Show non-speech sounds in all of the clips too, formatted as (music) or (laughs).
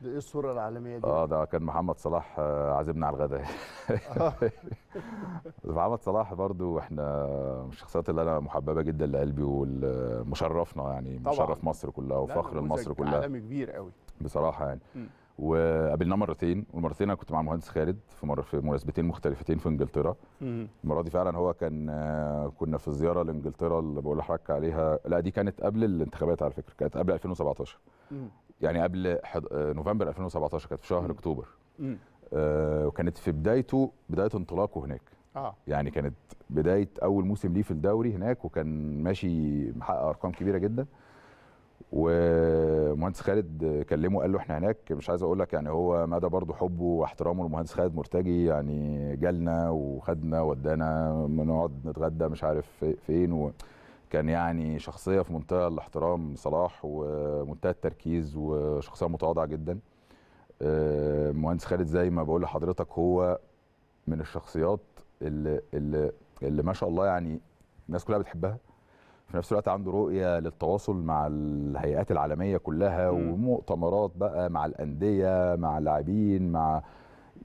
ده ايه الصوره العالميه دي؟ اه ده كان محمد صلاح آه، عازمنا على الغداء آه. (laughs) محمد صلاح برضو احنا من الشخصيات اللي انا محببه جدا لقلبي ومشرفنا يعني طبعًا. مشرف مصر كلها وفخر مصر كلها عالمي كبير قوي بصراحه يعني م. وقابلناه مرتين والمرتين انا كنت مع المهندس خالد في مره في مناسبتين مختلفتين في انجلترا المره دي فعلا هو كان آه، كنا في زياره لانجلترا اللي بقول لحضرتك عليها لا دي كانت قبل الانتخابات على فكره كانت قبل 2017 مم. يعني قبل حد... آه، نوفمبر 2017 كانت في شهر م. اكتوبر آه وكانت في بدايته بدايه انطلاقه هناك آه. يعني كانت بدايه اول موسم ليه في الدوري هناك وكان ماشي محقق ارقام كبيره جدا ومهندس خالد كلمه قال له احنا هناك مش عايز اقول لك يعني هو مدى برضه حبه واحترامه للمهندس خالد مرتجي يعني جالنا وخدنا ودانا بنقعد نتغدى مش عارف فين و... كان يعني شخصيه في منتهى الاحترام صلاح ومنتهى التركيز وشخصيه متواضعه جدا آه، مهندس خالد زي ما بقول لحضرتك هو من الشخصيات اللي اللي اللي ما شاء الله يعني الناس كلها بتحبها في نفس الوقت عنده رؤيه للتواصل مع الهيئات العالميه كلها ومؤتمرات بقى مع الانديه مع اللاعبين مع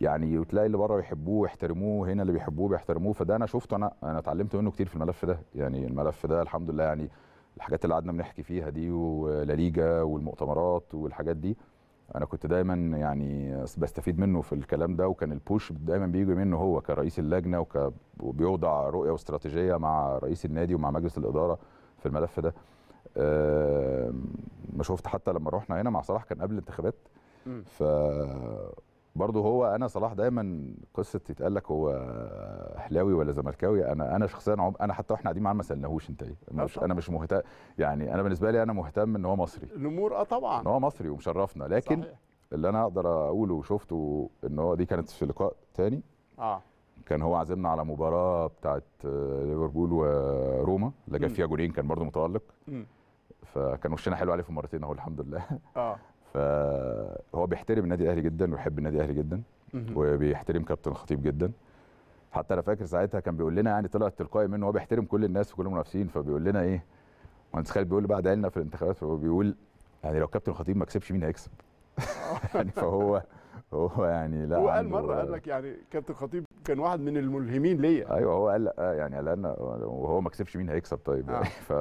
يعني وتلاقي اللي بره بيحبوه ويحترموه هنا اللي بيحبوه بيحترموه فده انا شفته انا انا اتعلمت منه كتير في الملف ده يعني الملف ده الحمد لله يعني الحاجات اللي قعدنا بنحكي فيها دي ولاليجا والمؤتمرات والحاجات دي انا كنت دايما يعني بستفيد منه في الكلام ده وكان البوش دايما بيجي منه هو كرئيس اللجنه وبيوضع رؤيه واستراتيجيه مع رئيس النادي ومع مجلس الاداره في الملف ده ما شفت حتى لما رحنا هنا مع صلاح كان قبل الانتخابات ف برضه هو انا صلاح دايما قصه تتقال لك هو اهلاوي ولا زملكاوي انا انا شخصيا عم انا حتى واحنا قاعدين معاه ما سالناهوش انت ايه انا مش انا مش مهتم يعني انا بالنسبه لي انا مهتم ان هو مصري الامور اه طبعا ان هو مصري ومشرفنا لكن صحيح. اللي انا اقدر اقوله وشفته ان هو دي كانت في لقاء تاني اه كان هو عازمنا على مباراه بتاعه آه، ليفربول وروما اللي جاب فيها جولين كان برضه متالق فكان وشنا حلو عليه في مرتين اهو الحمد لله اه (laughs) فهو بيحترم النادي الاهلي جدا ويحب النادي الاهلي جدا وبيحترم كابتن الخطيب جدا حتى انا فاكر ساعتها كان بيقول لنا يعني طلع تلقائي منه هو بيحترم كل الناس وكل المنافسين فبيقول لنا ايه مهندس خالد بيقول بعد عيلنا في الانتخابات فهو بيقول يعني لو كابتن الخطيب ما كسبش مين هيكسب (laughs) يعني فهو هو يعني لا هو قال مره قال لك يعني كابتن الخطيب كان واحد من الملهمين ليا ايوه هو قال آه، يعني لا يعني قال انا وهو ما كسبش مين هيكسب طيب آه. يعني (laughs) ف